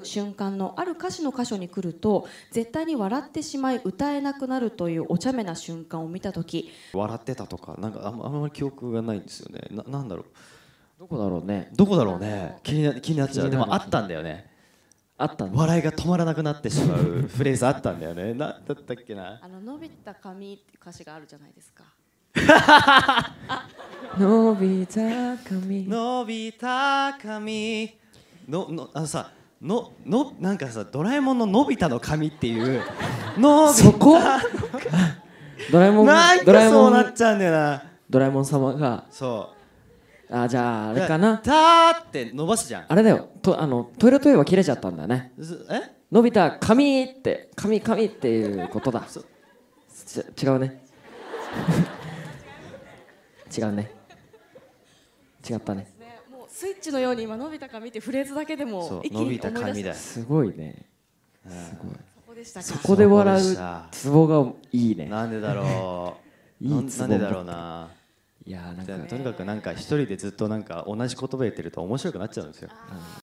く瞬間のある歌詞の箇所に来ると絶対に笑ってしまい歌えなくなるというお茶目な瞬間を見た時笑ってたとかなんかあんまり記憶がないんですよねななんだろうどこだろうねどこだろうね気にな気になっちゃうでもあったんだよねあった笑いが止まらなくなってしまう フレーズあったんだよねなだったっけなあの伸びた髪って歌詞があるじゃないですか 伸びた髪伸びた髪ののあのさののなんかさ「ドラえもんののび太の髪」っていう のそこドラえもんドラえそもうんなっちゃうんだよなドラえもん様がそあじゃああれかなたーって伸ばすじゃんあれだよとあのトイレトイレは切れちゃったんだよねえのび太髪って髪髪っていうことだそち違うね 違うね違ったねスイッチのように今伸びた髪ってフレーズだけでも一気に思いたしたすごいねすごいそこでしたかそこで笑うツボがいいねなんでだろう いいツボなんでだろうないやなんかとにかくなんか一人でずっとなんか同じ言葉言ってると面白くなっちゃうんですよ